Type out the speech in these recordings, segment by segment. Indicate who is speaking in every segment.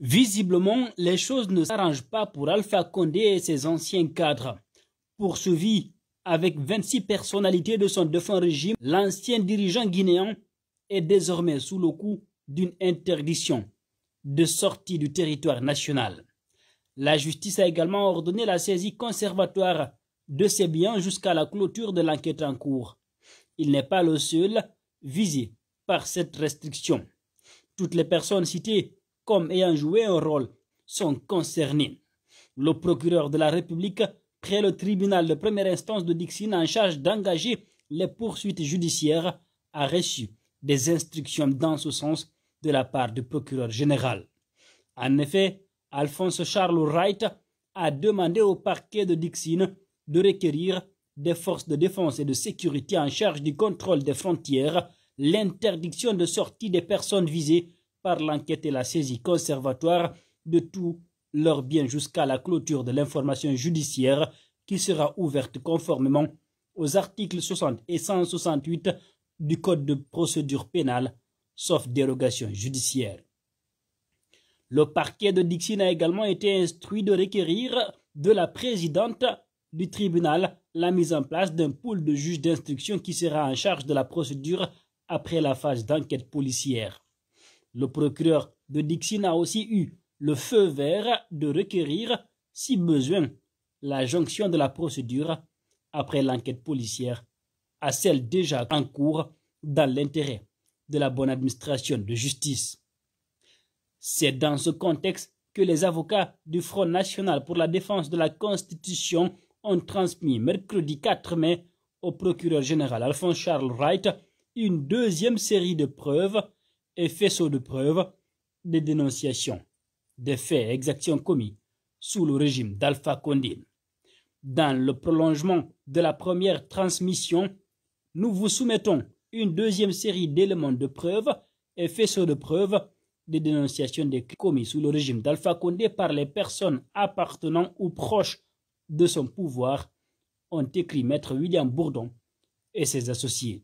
Speaker 1: Visiblement, les choses ne s'arrangent pas pour Alpha Condé et ses anciens cadres. Poursuivi avec 26 personnalités de son défunt régime, l'ancien dirigeant guinéen est désormais sous le coup d'une interdiction de sortie du territoire national. La justice a également ordonné la saisie conservatoire de ses biens jusqu'à la clôture de l'enquête en cours. Il n'est pas le seul visé par cette restriction. Toutes les personnes citées comme ayant joué un rôle sont concernés. Le procureur de la République près le tribunal de première instance de Dixine, en charge d'engager les poursuites judiciaires a reçu des instructions dans ce sens de la part du procureur général. En effet, Alphonse Charles Wright a demandé au parquet de Dixine de requérir des forces de défense et de sécurité en charge du contrôle des frontières l'interdiction de sortie des personnes visées par l'enquête et la saisie conservatoire de tous leurs biens jusqu'à la clôture de l'information judiciaire qui sera ouverte conformément aux articles 60 et 168 du Code de procédure pénale, sauf dérogation judiciaire. Le parquet de Dixine a également été instruit de requérir de la présidente du tribunal la mise en place d'un pool de juges d'instruction qui sera en charge de la procédure après la phase d'enquête policière. Le procureur de Dixine a aussi eu le feu vert de requérir, si besoin, la jonction de la procédure après l'enquête policière à celle déjà en cours dans l'intérêt de la bonne administration de justice. C'est dans ce contexte que les avocats du Front national pour la défense de la Constitution ont transmis mercredi 4 mai au procureur général Alphonse Charles Wright une deuxième série de preuves et faisceau de preuves, des dénonciations, des faits et exactions commis sous le régime d'Alpha Condé. Dans le prolongement de la première transmission, nous vous soumettons une deuxième série d'éléments de preuve et faisceaux de preuve des dénonciations des commis sous le régime d'Alpha Condé par les personnes appartenant ou proches de son pouvoir, ont écrit Maître William Bourdon et ses associés.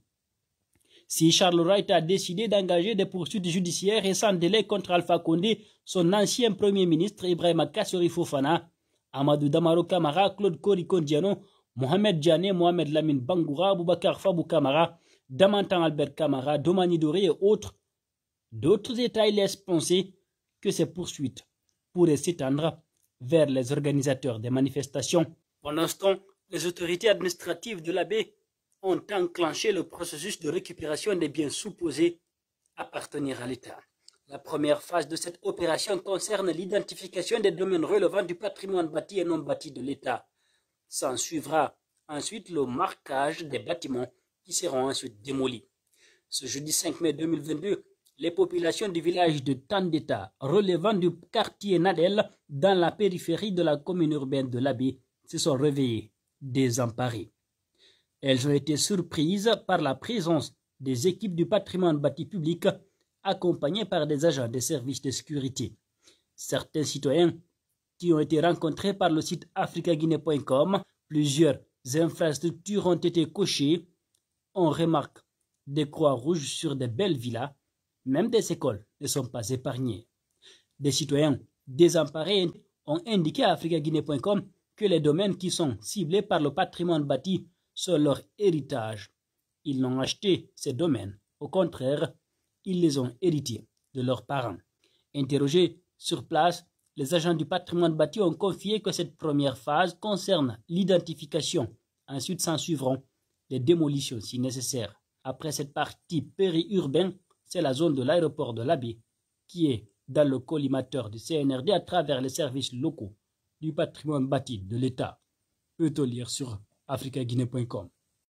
Speaker 1: Si Charles Wright a décidé d'engager des poursuites judiciaires et sans délai contre Alpha Condé, son ancien premier ministre Ibrahim Kassori Fofana, Amadou Damaro Kamara, Claude Coricondiano, Mohamed Diané, Mohamed Lamine Bangoura, Boubacar Fabou Kamara, Damantan Albert Kamara, Domani Doré et autres, d'autres États laissent penser que ces poursuites pourraient s'étendre vers les organisateurs des manifestations. Pour l'instant, les autorités administratives de la baie ont enclenché le processus de récupération des biens supposés appartenir à l'État. La première phase de cette opération concerne l'identification des domaines relevant du patrimoine bâti et non bâti de l'État. S'en suivra ensuite le marquage des bâtiments qui seront ensuite démolis. Ce jeudi 5 mai 2022, les populations du village de Tandeta, relevant du quartier Nadel, dans la périphérie de la commune urbaine de l'Abbé, se sont réveillées désemparées. Elles ont été surprises par la présence des équipes du patrimoine bâti public accompagnées par des agents des services de sécurité. Certains citoyens qui ont été rencontrés par le site africaguinée.com, plusieurs infrastructures ont été cochées. On remarque des croix rouges sur des belles villas, même des écoles ne sont pas épargnées. Des citoyens désemparés ont indiqué à africaguinée.com que les domaines qui sont ciblés par le patrimoine bâti sur leur héritage. Ils n'ont acheté ces domaines. Au contraire, ils les ont hérités de leurs parents. Interrogés sur place, les agents du patrimoine bâti ont confié que cette première phase concerne l'identification. Ensuite s'en suivront les démolitions si nécessaire. Après cette partie périurbaine, c'est la zone de l'aéroport de l'Abbé qui est dans le collimateur du CNRD à travers les services locaux du patrimoine bâti de l'État. Peut-on lire sur africa-guinée.com